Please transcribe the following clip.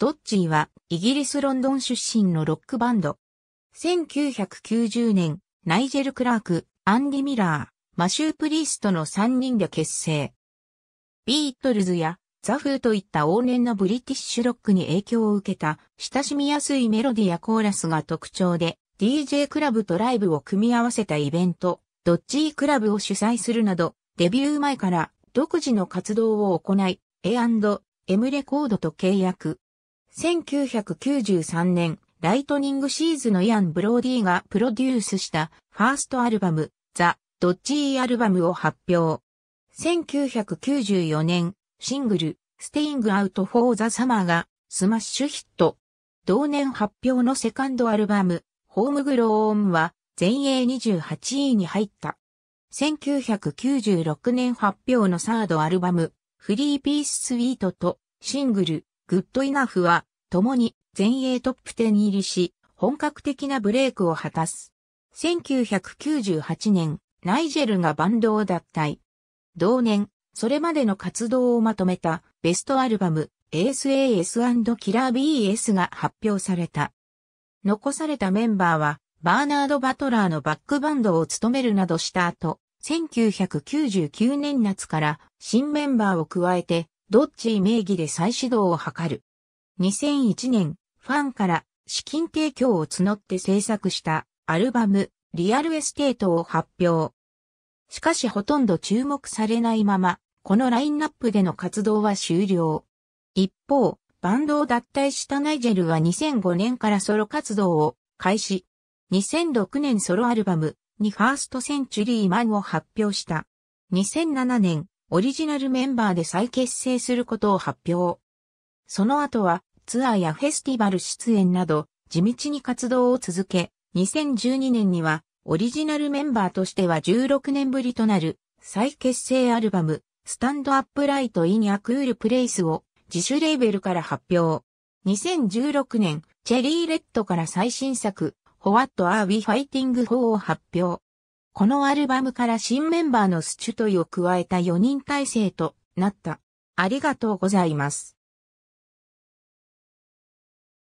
ドッチーはイギリスロンドン出身のロックバンド。1990年、ナイジェル・クラーク、アンディ・ミラー、マシュー・プリーストの3人で結成。ビートルズやザ・フーといった往年のブリティッシュロックに影響を受けた親しみやすいメロディやコーラスが特徴で DJ クラブとライブを組み合わせたイベント、ドッジークラブを主催するなどデビュー前から独自の活動を行い A&M レコードと契約。1993年、ライトニングシーズのイアン・ブローディがプロデュースしたファーストアルバム、ザ・ドッジーアルバムを発表。1994年、シングル、ステイング・アウト・フォー・ザ・サマーがスマッシュヒット。同年発表のセカンドアルバム、ホームグローンは全英28位に入った。1996年発表のサードアルバム、フリーピーススイートとシングル、グッドイナフは共に全英トップ10入りし、本格的なブレイクを果たす。1998年、ナイジェルがバンドを脱退。同年、それまでの活動をまとめたベストアルバム、ASAS& キラー BS が発表された。残されたメンバーは、バーナード・バトラーのバックバンドを務めるなどした後、1999年夏から新メンバーを加えて、ドッチー名義で再始動を図る。2001年、ファンから資金提供を募って制作したアルバム、リアルエステートを発表。しかしほとんど注目されないまま、このラインナップでの活動は終了。一方、バンドを脱退したナイジェルは2005年からソロ活動を開始。2006年ソロアルバム、にファーストセンチュリーマンを発表した。2007年、オリジナルメンバーで再結成することを発表。その後は、ツアーやフェスティバル出演など、地道に活動を続け、2012年には、オリジナルメンバーとしては16年ぶりとなる、再結成アルバム、スタンドアップライトインアクールプレイスを、自主レーベルから発表。2016年、チェリーレッドから最新作、ホワット・アー・ウィ・ファイティング・フォーを発表。このアルバムから新メンバーのスチュトイを加えた4人体制となった。ありがとうございます。